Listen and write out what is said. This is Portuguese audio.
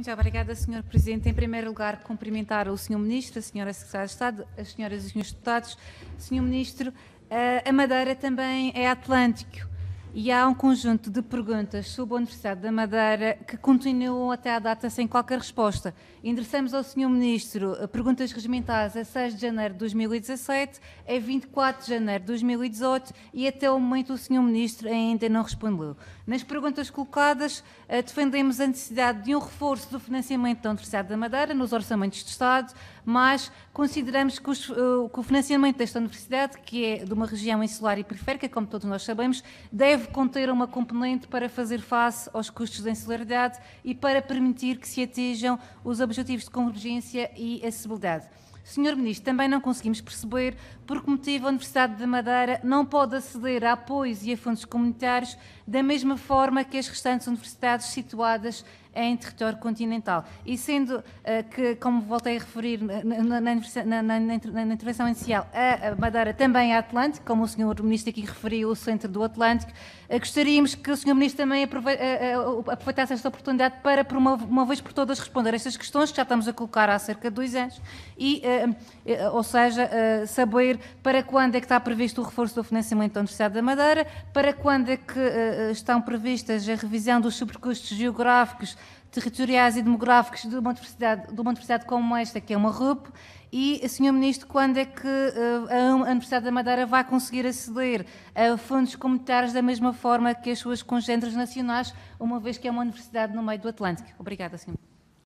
Muito obrigada, Sr. Presidente. Em primeiro lugar, cumprimentar o Sr. Ministro, a Sra. Secretária de Estado, as Sras. e os senhores deputados. Sr. Ministro, eh, a Madeira também é atlântico e há um conjunto de perguntas sobre a Universidade da Madeira que continuam até à data sem qualquer resposta. Endereçamos ao Sr. Ministro eh, perguntas regimentais a 6 de janeiro de 2017, a 24 de janeiro de 2018 e até o momento o Sr. Ministro ainda não respondeu. Nas perguntas colocadas, eh, defendemos a necessidade de um reforço do financiamento da Universidade da Madeira nos orçamentos de Estado, mas consideramos que, os, eh, que, o financiamento desta universidade, que é de uma região insular e periférica, como todos nós sabemos, deve conter uma componente para fazer face aos custos da insularidade e para permitir que se atinjam os objetivos de convergência e acessibilidade. Senhor Ministro, também não conseguimos perceber por que motivo a Universidade de Madeira não pode aceder a apoios e a fundos comunitários da mesma forma que as restantes universidades situadas em território continental. E sendo uh, que, como voltei a referir na, na, na, na intervenção inicial, a Madeira também é Atlântico, como o Sr. Ministro aqui referiu, o centro do Atlântico, uh, gostaríamos que o Sr. Ministro também eh, aproveitasse esta oportunidade para, por uma, uma, vez por todas, responder a estas questões que já estamos a colocar há cerca de dois anos, e, ou seja, saber para quando é que está previsto o reforço do financiamento da Universidade da Madeira, para quando é que estão previstas a revisão dos supercustos geográficos territoriais e demográficos de uma universidade, de uma universidade como esta, que é uma RUP, e, Sr. Ministro, quando é que eh, a Universidade da Madeira vai conseguir aceder a fundos comunitários da mesma forma que as suas congêneres nacionais, uma vez que é uma universidade no meio do Atlântico? Obrigada, Sr.